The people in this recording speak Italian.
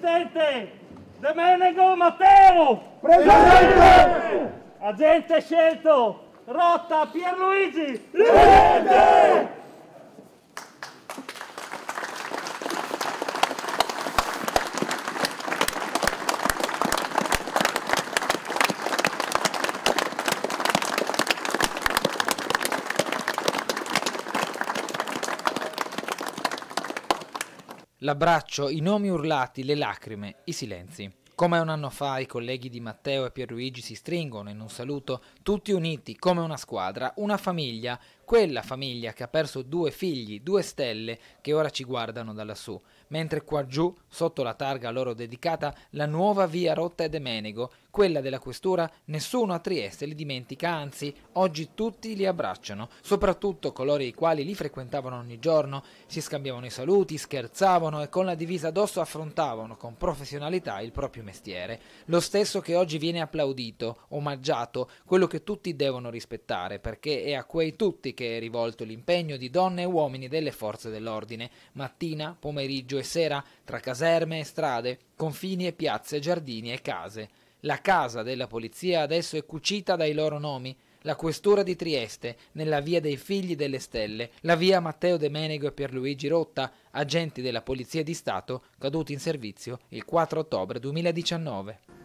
presidente Demenego Matteo. presidente Agente scelto Rotta Pierluigi. Presente. L'abbraccio, i nomi urlati, le lacrime, i silenzi. Come un anno fa i colleghi di Matteo e Pierluigi si stringono in un saluto, tutti uniti come una squadra, una famiglia, quella famiglia che ha perso due figli, due stelle, che ora ci guardano da lassù, mentre qua giù, sotto la targa loro dedicata, la nuova via Rotta ed Demenego, quella della questura, nessuno a Trieste li dimentica, anzi, oggi tutti li abbracciano, soprattutto coloro i quali li frequentavano ogni giorno, si scambiavano i saluti, scherzavano e con la divisa addosso affrontavano con professionalità il proprio mestiere, lo stesso che oggi viene applaudito, omaggiato, quello che tutti devono rispettare, perché è a quei tutti che che è rivolto l'impegno di donne e uomini delle forze dell'ordine, mattina, pomeriggio e sera, tra caserme e strade, confini e piazze, giardini e case. La casa della polizia adesso è cucita dai loro nomi, la questura di Trieste, nella via dei figli delle stelle, la via Matteo De Menego e Pierluigi Rotta, agenti della Polizia di Stato caduti in servizio il 4 ottobre 2019.